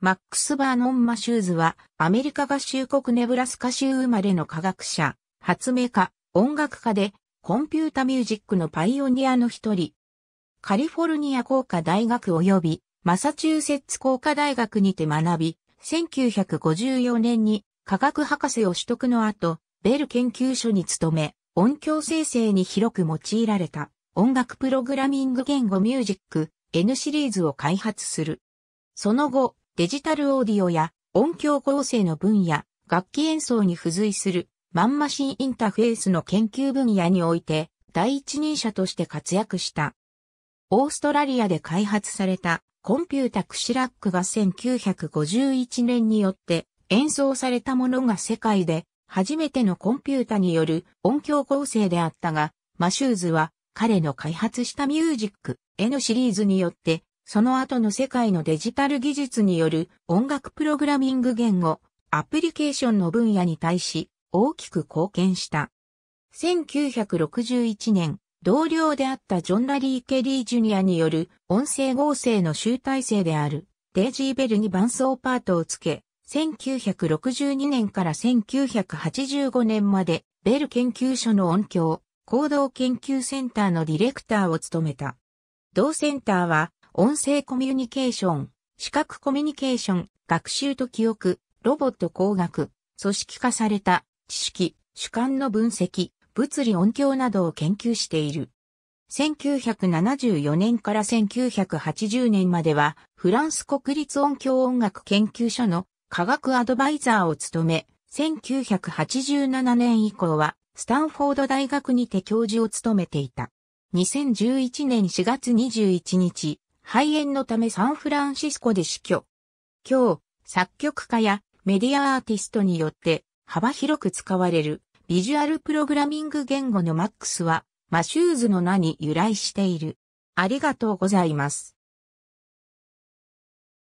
マックス・バーノン・マシューズは、アメリカ合衆国ネブラスカ州生まれの科学者、発明家、音楽家で、コンピュータミュージックのパイオニアの一人。カリフォルニア工科大学及び、マサチューセッツ工科大学にて学び、1954年に科学博士を取得の後、ベル研究所に勤め、音響生成に広く用いられた音楽プログラミング言語ミュージック N シリーズを開発する。その後、デジタルオーディオや音響構成の分野、楽器演奏に付随するマンマシンインターフェースの研究分野において第一人者として活躍した。オーストラリアで開発されたコンピュータクシラックが1951年によって演奏されたものが世界で初めてのコンピュータによる音響構成であったが、マシューズは彼の開発したミュージックへのシリーズによってその後の世界のデジタル技術による音楽プログラミング言語、アプリケーションの分野に対し大きく貢献した。1961年、同僚であったジョン・ラリー・ケリー・ジュニアによる音声合成の集大成であるデイジー・ベルに伴奏パートをつけ、1962年から1985年までベル研究所の音響、行動研究センターのディレクターを務めた。同センターは音声コミュニケーション、視覚コミュニケーション、学習と記憶、ロボット工学、組織化された知識、主観の分析、物理音響などを研究している。1974年から1980年までは、フランス国立音響音楽研究所の科学アドバイザーを務め、1987年以降は、スタンフォード大学にて教授を務めていた。2011年4月21日、肺炎のためサンフランシスコで死去。今日、作曲家やメディアアーティストによって幅広く使われるビジュアルプログラミング言語の MAX はマシューズの名に由来している。ありがとうございます。